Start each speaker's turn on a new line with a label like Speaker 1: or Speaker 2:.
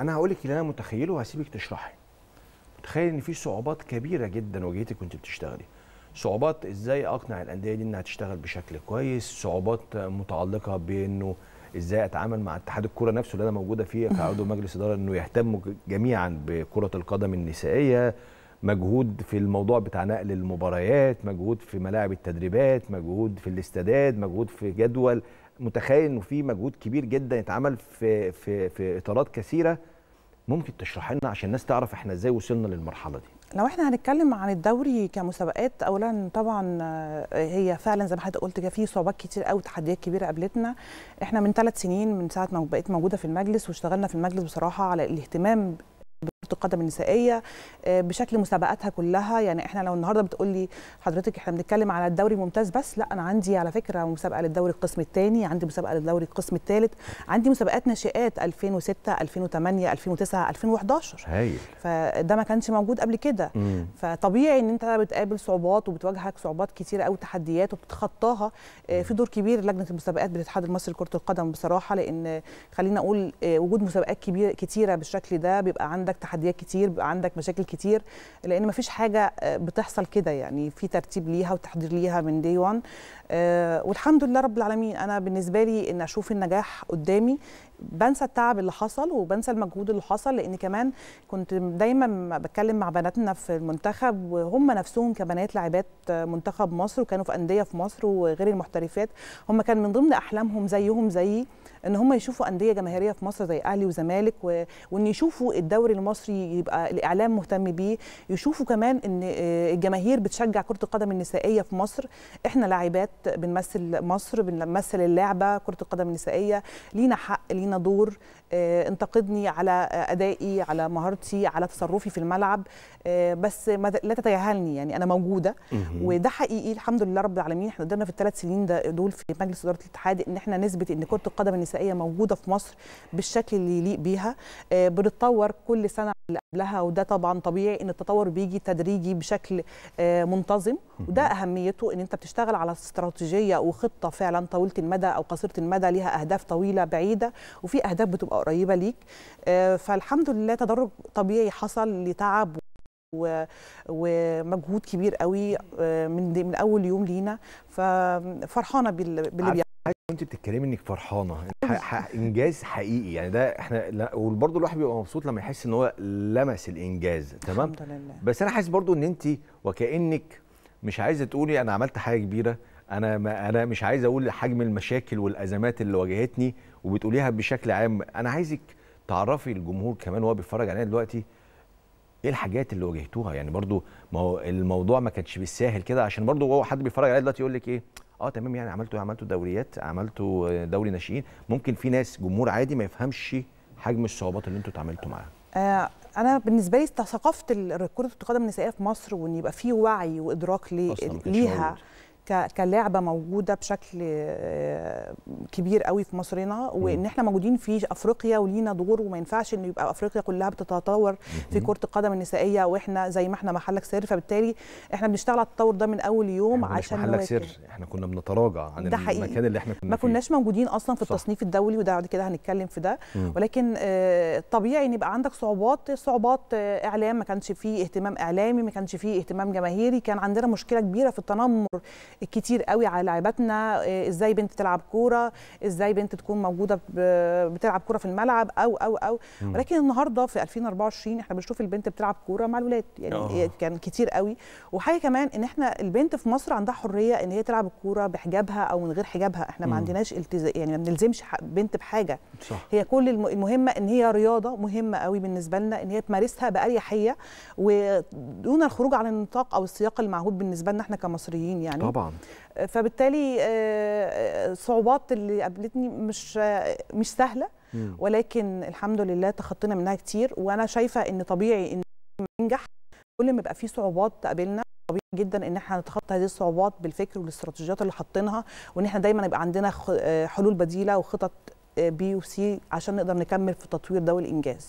Speaker 1: انا هقول لك اللي انا متخيله وهسيبك تشرحي متخيل ان في صعوبات كبيره جدا واجهتك وانت بتشتغلي صعوبات ازاي اقنع الانديه دي انها تشتغل بشكل كويس صعوبات متعلقه بانه ازاي اتعامل مع اتحاد الكره نفسه اللي انا موجوده فيه كعضو مجلس اداره انه يهتموا جميعا بكره القدم النسائيه مجهود في الموضوع بتاع نقل المباريات مجهود في ملاعب التدريبات مجهود في الاستادات مجهود في جدول متخيل انه في مجهود كبير جدا يتعمل في في في اطارات كثيره ممكن تشرح لنا عشان الناس تعرف احنا ازاي وصلنا للمرحله دي
Speaker 2: لو احنا هنتكلم عن الدوري كمسابقات اولا طبعا آه، هي فعلا زي ما حضرتك قلت في صعوبات كتير قوي وتحديات كبيره قابلتنا احنا من ثلاث سنين من ساعه ما بقيت موجوده في المجلس واشتغلنا في المجلس بصراحه على الاهتمام كره القدم النسائيه آه، بشكل مسابقاتها كلها يعني احنا لو النهارده بتقول لي حضرتك احنا بنتكلم على الدوري ممتاز بس لا انا عندي على فكره مسابقه للدوري القسم الثاني عندي مسابقه للدوري القسم الثالث عندي مسابقات ناشئات 2006 2008 2009 2011 هايل فده ما كانش موجود قبل كده فطبيعي ان انت بتقابل صعوبات وبتواجهك صعوبات كثيره قوي تحديات وبتتخطاها آه، في دور كبير لجنه المسابقات بالاتحاد المصري لكره القدم بصراحه لان خلينا اقول آه، وجود مسابقات كبيره كثيره بالشكل ده بيبقى عندك تحديات تحديات كتير بيبقى عندك مشاكل كتير لان مفيش حاجه آه، بتحصل كده يعني في ترتيب ليها وتحضير ليها من دي 1 آه، والحمد لله رب العالمين انا بالنسبه لي ان اشوف النجاح قدامي بنسى التعب اللي حصل وبنسى المجهود اللي حصل لان كمان كنت دايما بتكلم مع بناتنا في المنتخب وهم نفسهم كبنات لاعبات آه، منتخب مصر وكانوا في انديه في مصر وغير المحترفات هم كان من ضمن احلامهم زيهم زيي ان هم يشوفوا انديه جماهيريه في مصر زي اهلي وزمالك وان يشوفوا الدوري المصري المصري يبقى الاعلام مهتم بيه يشوفوا كمان ان آه، الجماهير بتشجع كره القدم النسائيه في مصر احنا لاعبات بنمثل مصر بنمثل اللعبه كره القدم النسائيه لينا حق لينا دور آه، انتقدني على آه، ادائي على مهارتي على تصرفي في الملعب بس لا تتجاهلني يعني انا موجوده وده حقيقي الحمد لله رب العالمين احنا قدرنا في الثلاث سنين دول في مجلس اداره الاتحاد ان احنا نثبت ان كره القدم النسائيه موجوده في مصر بالشكل اللي يليق بيها بنتطور كل سنه اللي قبلها وده طبعا طبيعي ان التطور بيجي تدريجي بشكل آه، منتظم وده اهميته ان انت بتشتغل على استراتيجيه وخطه فعلا طويله المدى او قصيره المدى ليها اهداف طويله بعيده وفي اهداف بتبقى قريبه ليك آه، فالحمد لله تدرج طبيعي حصل لتعب ومجهود كبير قوي آه، من من اول يوم لينا ففرحانه باللي بيحصل
Speaker 1: وانت بتتكلمي انك فرحانه انجاز حقيقي يعني ده احنا وبرضه الواحد بيبقى مبسوط لما يحس ان هو لمس الانجاز تمام الحمد لله. بس انا حاسس برضه ان انت وكانك مش عايزه تقولي انا عملت حاجه كبيره انا ما انا مش عايزه اقول حجم المشاكل والازمات اللي واجهتني وبتقوليها بشكل عام انا عايزك تعرفي الجمهور كمان وهو بيتفرج علينا دلوقتي ايه الحاجات اللي واجهتوها يعني برضو ما هو الموضوع ما كانش بالساهل كده عشان برضو هو حد بيتفرج عليا دلوقتي يقول لك ايه اه تمام يعني عملتوا إيه؟ عملتوا دوريات عملتوا آه، دوري ناشئين ممكن في ناس جمهور عادي ما يفهمش حجم الصعوبات اللي انتوا اتعاملتوا معاها
Speaker 2: آه، انا بالنسبه لي ثقافه كره القدم النسائيه في مصر وان يبقى في وعي وادراك ليها كلعبه موجوده بشكل آه، كبير قوي في مصر هنا وان احنا موجودين في افريقيا ولينا دور وما ينفعش ان يبقى افريقيا كلها بتتطور في كره القدم النسائيه واحنا زي ما احنا محلك سر فبالتالي احنا بنشتغل على التطور ده من اول يوم يعني عشان محلك سر
Speaker 1: احنا كنا بنتراجع عن ده حقيقي. المكان اللي احنا كنا ما كناش
Speaker 2: فيه. موجودين اصلا في صح. التصنيف الدولي وده بعد كده هنتكلم في ده مم. ولكن آه، طبيعي ان يبقى عندك صعوبات صعوبات آه، اعلام ما كانش فيه اهتمام اعلامي ما كانش فيه اهتمام جماهيري كان عندنا مشكله كبيره في التنمر الكتير قوي على لاعباتنا آه، ازاي بنت تلعب كوره ازاي بنت تكون موجوده بتلعب كوره في الملعب او او او ولكن النهارده في 2024 احنا بنشوف البنت بتلعب كوره مع الولاد يعني أوه. كان كتير قوي وحاجه كمان ان احنا البنت في مصر عندها حريه ان هي تلعب الكوره بحجابها او من غير حجابها احنا ما عندناش التزام يعني ما بنلزمش بنت بحاجه صح. هي كل المهمه ان هي رياضه مهمه قوي بالنسبه لنا ان هي تمارسها باريحيه ودون الخروج عن النطاق او السياق المعهود بالنسبه لنا احنا كمصريين يعني طبعا فبالتالي آه، آه، صعوبات اللي قابلتني مش مش سهله ولكن الحمد لله تخطينا منها كتير وانا شايفه ان طبيعي ان ننجح كل ما يبقى في صعوبات تقابلنا طبيعي جدا ان احنا نتخطى هذه الصعوبات بالفكر والاستراتيجيات اللي حاطينها وان احنا دايما يبقى عندنا آه، حلول بديله وخطط بي وسي عشان نقدر نكمل في التطوير ده والانجاز